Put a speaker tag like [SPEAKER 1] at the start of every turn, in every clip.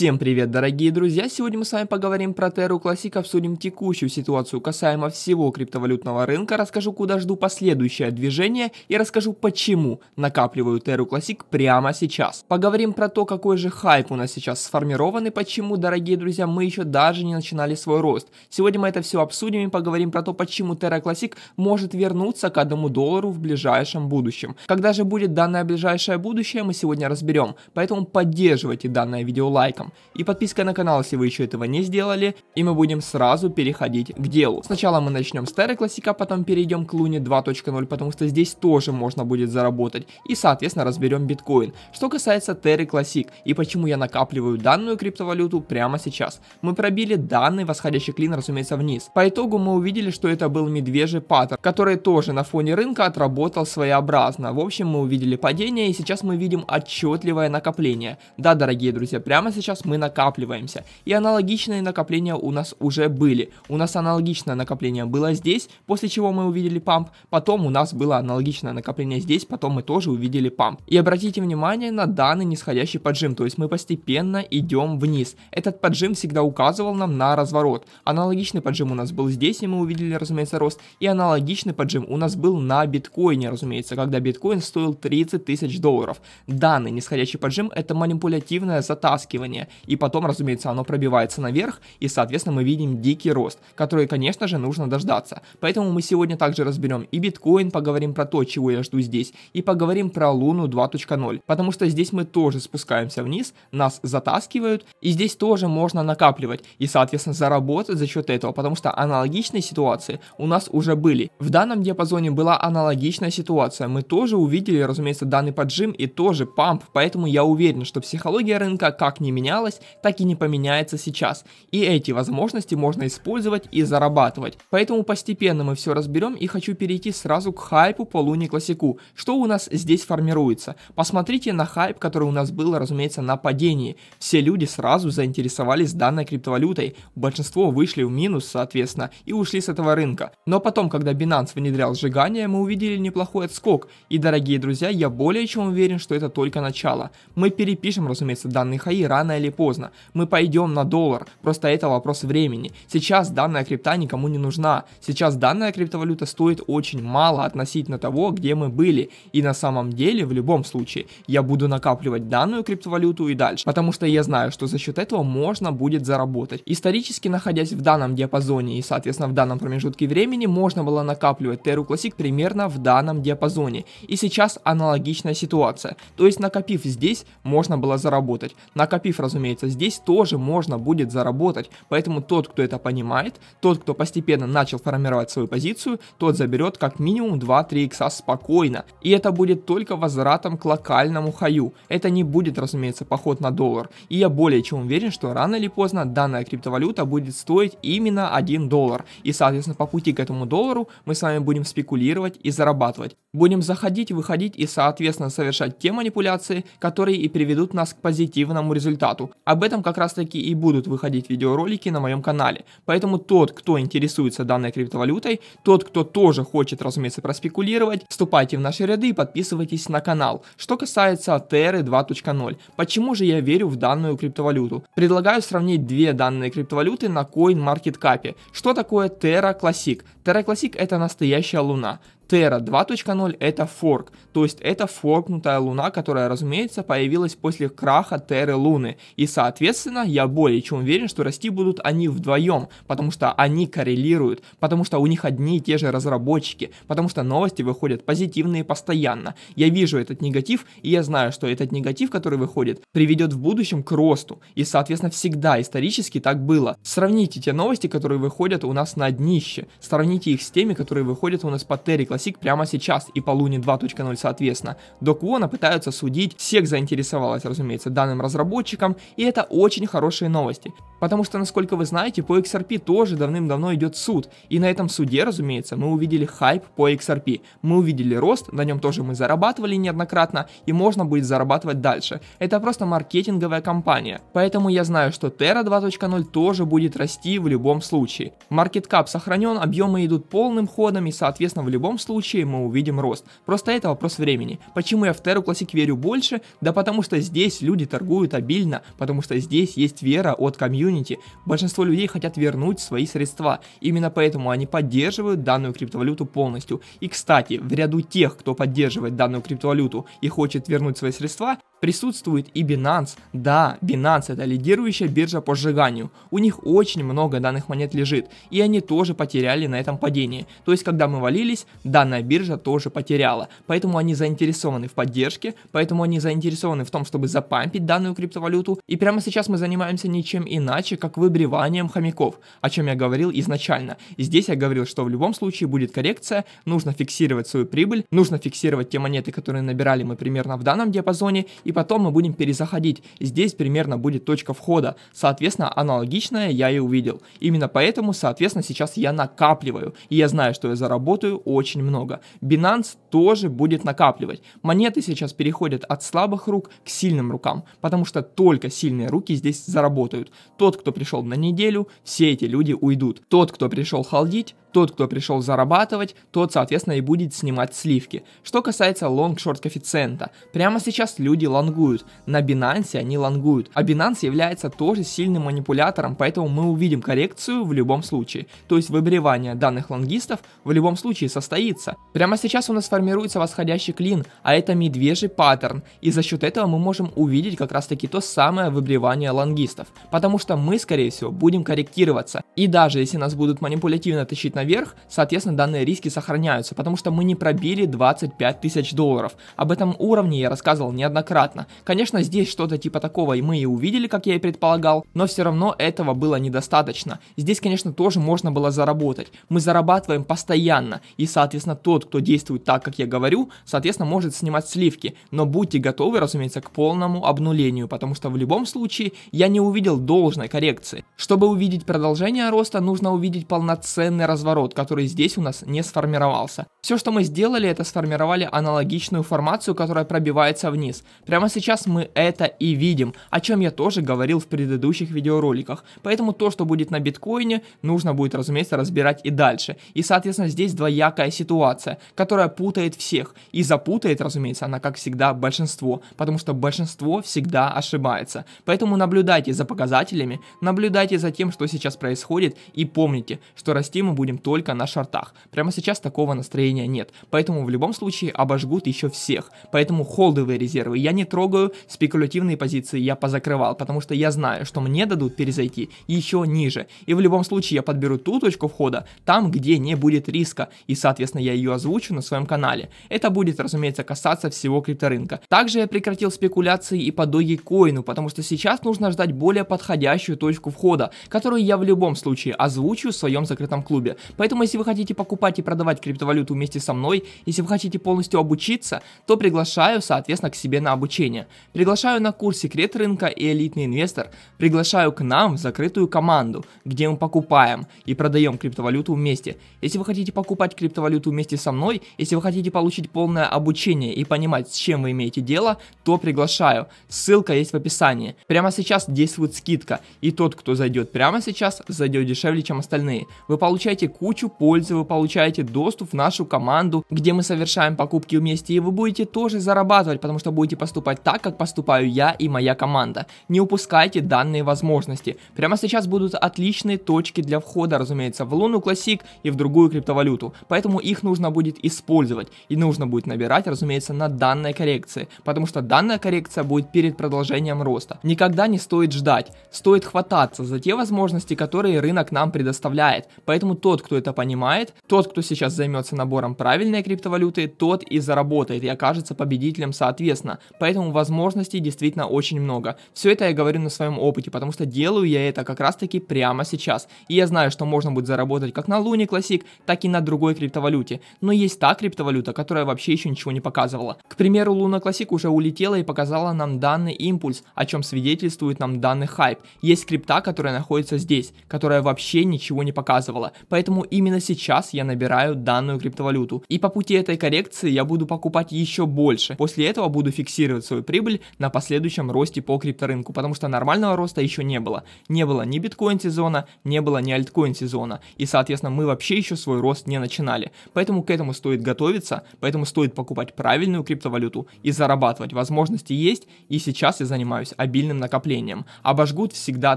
[SPEAKER 1] Всем привет, дорогие друзья! Сегодня мы с вами поговорим про Terra Classic, обсудим текущую ситуацию касаемо всего криптовалютного рынка, расскажу, куда жду последующее движение и расскажу, почему накапливаю Terra Classic прямо сейчас. Поговорим про то, какой же хайп у нас сейчас сформирован и почему, дорогие друзья, мы еще даже не начинали свой рост. Сегодня мы это все обсудим и поговорим про то, почему Terra Classic может вернуться к одному доллару в ближайшем будущем. Когда же будет данное ближайшее будущее, мы сегодня разберем, поэтому поддерживайте данное видео лайком. И подписка на канал, если вы еще этого не сделали, и мы будем сразу переходить к делу. Сначала мы начнем с Терры Классика, потом перейдем к Луне 2.0, потому что здесь тоже можно будет заработать, и соответственно разберем биткоин. Что касается Терры Классик, и почему я накапливаю данную криптовалюту прямо сейчас. Мы пробили данный восходящий клин, разумеется, вниз. По итогу мы увидели, что это был медвежий паттерн, который тоже на фоне рынка отработал своеобразно. В общем, мы увидели падение, и сейчас мы видим отчетливое накопление. Да, дорогие друзья, прямо сейчас сейчас мы накапливаемся. И аналогичные накопления у нас уже были. У нас аналогичное накопление было здесь, после чего мы увидели памп, потом у нас было аналогичное накопление здесь, потом мы тоже увидели памп. И обратите внимание на данный нисходящий поджим, то есть мы постепенно идем вниз. Этот поджим всегда указывал нам на разворот. Аналогичный поджим у нас был здесь, и мы увидели, разумеется, рост. И аналогичный поджим у нас был на биткоине, разумеется, когда биткоин стоил 30 тысяч долларов. Данный нисходящий поджим это манипулятивное затаскивание падение, и потом, разумеется, оно пробивается наверх, и, соответственно, мы видим дикий рост, который, конечно же, нужно дождаться. Поэтому мы сегодня также разберем и биткоин, поговорим про то, чего я жду здесь, и поговорим про Луну 2.0, потому что здесь мы тоже спускаемся вниз, нас затаскивают, и здесь тоже можно накапливать, и, соответственно, заработать за счет этого, потому что аналогичные ситуации у нас уже были. В данном диапазоне была аналогичная ситуация, мы тоже увидели, разумеется, данный поджим и тоже памп, поэтому я уверен, что психология рынка как не меня менялось, так и не поменяется сейчас. И эти возможности можно использовать и зарабатывать. Поэтому постепенно мы все разберем и хочу перейти сразу к хайпу по Луне Классику. Что у нас здесь формируется? Посмотрите на хайп, который у нас был, разумеется, на падении. Все люди сразу заинтересовались данной криптовалютой. Большинство вышли в минус, соответственно, и ушли с этого рынка. Но потом, когда Binance внедрял сжигание, мы увидели неплохой отскок. И, дорогие друзья, я более чем уверен, что это только начало. Мы перепишем, разумеется, данные хаи рано или поздно. Мы пойдем на доллар, просто это вопрос времени. Сейчас данная крипта никому не нужна. Сейчас данная криптовалюта стоит очень мало относительно того, где мы были. И на самом деле, в любом случае, я буду накапливать данную криптовалюту и дальше. Потому что я знаю, что за счет этого можно будет заработать. Исторически, находясь в данном диапазоне и, соответственно, в данном промежутке времени, можно было накапливать Terra Classic примерно в данном диапазоне. И сейчас аналогичная ситуация. То есть, накопив здесь, можно было заработать. Накопив, раз разумеется, здесь тоже можно будет заработать. Поэтому тот, кто это понимает, тот, кто постепенно начал формировать свою позицию, тот заберет как минимум 2-3 икса спокойно. И это будет только возвратом к локальному хаю. Это не будет, разумеется, поход на доллар. И я более чем уверен, что рано или поздно данная криптовалюта будет стоить именно 1 доллар. И, соответственно, по пути к этому доллару мы с вами будем спекулировать и зарабатывать. Будем заходить, выходить и, соответственно, совершать те манипуляции, которые и приведут нас к позитивному результату карту. Об этом как раз таки и будут выходить видеоролики на моем канале. Поэтому тот, кто интересуется данной криптовалютой, тот, кто тоже хочет, разумеется, проспекулировать, вступайте в наши ряды и подписывайтесь на канал. Что касается Теры 2.0, почему же я верю в данную криптовалюту? Предлагаю сравнить две данные криптовалюты на CoinMarketCap. Что такое Terra Classic? Terra Classic это настоящая луна. Terra 2.0 это форк, то есть это форкнутая луна, которая, разумеется, появилась после краха Терры Луны. И, соответственно, я более чем уверен, что расти будут они вдвоем, потому что они коррелируют, потому что у них одни и те же разработчики, потому что новости выходят позитивные постоянно. Я вижу этот негатив, и я знаю, что этот негатив, который выходит, приведет в будущем к росту. И, соответственно, всегда исторически так было. Сравните те новости, которые выходят у нас на днище, сравните их с теми, которые выходят у нас по Терре Classic прямо сейчас и по Луне 2.0 соответственно. До пытаются судить, SEC заинтересовалась, разумеется, данным разработчиком, и это очень хорошие новости. Потому что, насколько вы знаете, по XRP тоже давным-давно идет суд, и на этом суде, разумеется, мы увидели хайп по XRP, мы увидели рост, на нем тоже мы зарабатывали неоднократно, и можно будет зарабатывать дальше. Это просто маркетинговая компания, поэтому я знаю, что Terra 2.0 тоже будет расти в любом случае. Маркет кап сохранен, объемы идут полным ходом, и соответственно в любом случае случае мы увидим рост. Просто это вопрос времени. Почему я в Теру Classic верю больше? Да потому что здесь люди торгуют обильно, потому что здесь есть вера от комьюнити. Большинство людей хотят вернуть свои средства. Именно поэтому они поддерживают данную криптовалюту полностью. И кстати, в ряду тех, кто поддерживает данную криптовалюту и хочет вернуть свои средства, Присутствует и Binance. Да, Binance это лидирующая биржа по сжиганию. У них очень много данных монет лежит, и они тоже потеряли на этом падении. То есть, когда мы валились, данная биржа тоже потеряла. Поэтому они заинтересованы в поддержке, поэтому они заинтересованы в том, чтобы запампить данную криптовалюту. И прямо сейчас мы занимаемся ничем иначе, как выбриванием хомяков, о чем я говорил изначально. И здесь я говорил, что в любом случае будет коррекция, нужно фиксировать свою прибыль, нужно фиксировать те монеты, которые набирали мы примерно в данном диапазоне, и потом мы будем перезаходить. Здесь примерно будет точка входа. Соответственно, аналогичное я и увидел. Именно поэтому, соответственно, сейчас я накапливаю. И я знаю, что я заработаю очень много. Binance тоже будет накапливать. Монеты сейчас переходят от слабых рук к сильным рукам, потому что только сильные руки здесь заработают. Тот, кто пришел на неделю, все эти люди уйдут. Тот, кто пришел халдить, тот, кто пришел зарабатывать, тот, соответственно, и будет снимать сливки. Что касается лонг-шорт коэффициента, прямо сейчас люди лонгуют, на Binance они лонгуют, а Binance является тоже сильным манипулятором, поэтому мы увидим коррекцию в любом случае. То есть выбривание данных лонгистов в любом случае состоится. Прямо сейчас у нас формируется восходящий клин, а это медвежий паттерн, и за счет этого мы можем увидеть как раз таки то самое выбривание лонгистов, потому что мы, скорее всего, будем корректироваться. И даже если нас будут манипулятивно тащить на наверх, соответственно, данные риски сохраняются, потому что мы не пробили 25 тысяч долларов. Об этом уровне я рассказывал неоднократно. Конечно, здесь что-то типа такого и мы и увидели, как я и предполагал, но все равно этого было недостаточно. Здесь, конечно, тоже можно было заработать. Мы зарабатываем постоянно, и, соответственно, тот, кто действует так, как я говорю, соответственно, может снимать сливки, но будьте готовы, разумеется, к полному обнулению, потому что в любом случае я не увидел должной коррекции. Чтобы увидеть продолжение роста, нужно увидеть полноценный разворот разворот, который здесь у нас не сформировался. Все, что мы сделали, это сформировали аналогичную формацию, которая пробивается вниз. Прямо сейчас мы это и видим, о чем я тоже говорил в предыдущих видеороликах. Поэтому то, что будет на биткоине, нужно будет, разумеется, разбирать и дальше. И, соответственно, здесь двоякая ситуация, которая путает всех. И запутает, разумеется, она, как всегда, большинство, потому что большинство всегда ошибается. Поэтому наблюдайте за показателями, наблюдайте за тем, что сейчас происходит, и помните, что расти мы будем только на шортах. Прямо сейчас такого настроения нет, поэтому в любом случае обожгут еще всех. Поэтому холдовые резервы я не трогаю, спекулятивные позиции я позакрывал, потому что я знаю, что мне дадут перезайти еще ниже. И в любом случае я подберу ту точку входа, там, где не будет риска, и соответственно я ее озвучу на своем канале. Это будет, разумеется, касаться всего крипторынка. Также я прекратил спекуляции и по Dogecoin, потому что сейчас нужно ждать более подходящую точку входа, которую я в любом случае озвучу в своем закрытом клубе. Поэтому, если вы хотите покупать и продавать криптовалюту вместе со мной, если вы хотите полностью обучиться, то приглашаю, соответственно, к себе на обучение. Приглашаю на курс «Секрет рынка» и «Элитный инвестор». Приглашаю к нам в закрытую команду, где мы покупаем и продаем криптовалюту вместе. Если вы хотите покупать криптовалюту вместе со мной, если вы хотите получить полное обучение и понимать, с чем вы имеете дело, то приглашаю. Ссылка есть в описании. Прямо сейчас действует скидка, и тот, кто зайдет прямо сейчас, зайдет дешевле, чем остальные. Вы получаете кучу пользы, вы получаете доступ в нашу команду, где мы совершаем покупки вместе, и вы будете тоже зарабатывать, потому что будете поступать так, как поступаю я и моя команда. Не упускайте данные возможности. Прямо сейчас будут отличные точки для входа, разумеется, в Луну Classic и в другую криптовалюту, поэтому их нужно будет использовать, и нужно будет набирать, разумеется, на данной коррекции, потому что данная коррекция будет перед продолжением роста. Никогда не стоит ждать, стоит хвататься за те возможности, которые рынок нам предоставляет, поэтому тот, кто кто это понимает, тот, кто сейчас займется набором правильной криптовалюты, тот и заработает и окажется победителем соответственно. Поэтому возможностей действительно очень много. Все это я говорю на своем опыте, потому что делаю я это как раз таки прямо сейчас. И я знаю, что можно будет заработать как на Луне Classic, так и на другой криптовалюте. Но есть та криптовалюта, которая вообще еще ничего не показывала. К примеру, Луна Classic уже улетела и показала нам данный импульс, о чем свидетельствует нам данный хайп. Есть крипта, которая находится здесь, которая вообще ничего не показывала. Поэтому поэтому именно сейчас я набираю данную криптовалюту. И по пути этой коррекции я буду покупать еще больше. После этого буду фиксировать свою прибыль на последующем росте по крипторынку, потому что нормального роста еще не было. Не было ни биткоин сезона, не было ни альткоин сезона. И, соответственно, мы вообще еще свой рост не начинали. Поэтому к этому стоит готовиться, поэтому стоит покупать правильную криптовалюту и зарабатывать. Возможности есть, и сейчас я занимаюсь обильным накоплением. Обожгут всегда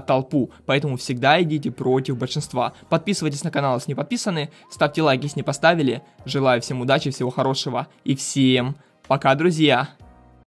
[SPEAKER 1] толпу, поэтому всегда идите против большинства. Подписывайтесь на канал, нас не подписаны, ставьте лайк, если не поставили. Желаю всем удачи, всего хорошего и всем пока, друзья!